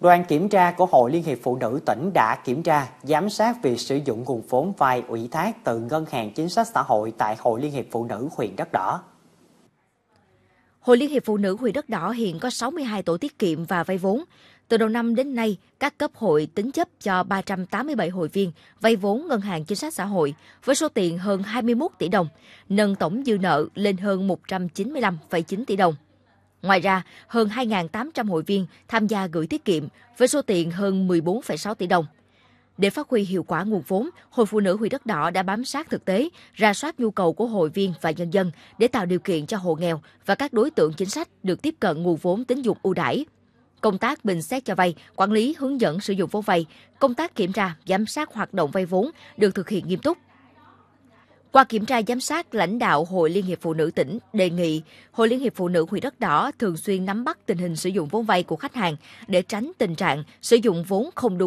Đoàn kiểm tra của Hội Liên hiệp Phụ nữ tỉnh đã kiểm tra, giám sát việc sử dụng nguồn vốn vay ủy thác từ Ngân hàng Chính sách Xã hội tại Hội Liên hiệp Phụ nữ huyện Đất Đỏ. Hội Liên hiệp Phụ nữ huyện Đất Đỏ hiện có 62 tổ tiết kiệm và vay vốn. Từ đầu năm đến nay, các cấp hội tính chấp cho 387 hội viên vay vốn Ngân hàng Chính sách Xã hội với số tiền hơn 21 tỷ đồng, nâng tổng dư nợ lên hơn 195,9 tỷ đồng. Ngoài ra, hơn 2.800 hội viên tham gia gửi tiết kiệm với số tiền hơn 14,6 tỷ đồng. Để phát huy hiệu quả nguồn vốn, Hội Phụ nữ huyện Đất Đỏ đã bám sát thực tế, ra soát nhu cầu của hội viên và nhân dân để tạo điều kiện cho hộ nghèo và các đối tượng chính sách được tiếp cận nguồn vốn tín dụng ưu đãi. Công tác bình xét cho vay, quản lý hướng dẫn sử dụng vốn vay, công tác kiểm tra, giám sát hoạt động vay vốn được thực hiện nghiêm túc. Qua kiểm tra giám sát, lãnh đạo Hội Liên hiệp Phụ nữ tỉnh đề nghị Hội Liên hiệp Phụ nữ huyện Đất Đỏ thường xuyên nắm bắt tình hình sử dụng vốn vay của khách hàng để tránh tình trạng sử dụng vốn không đúng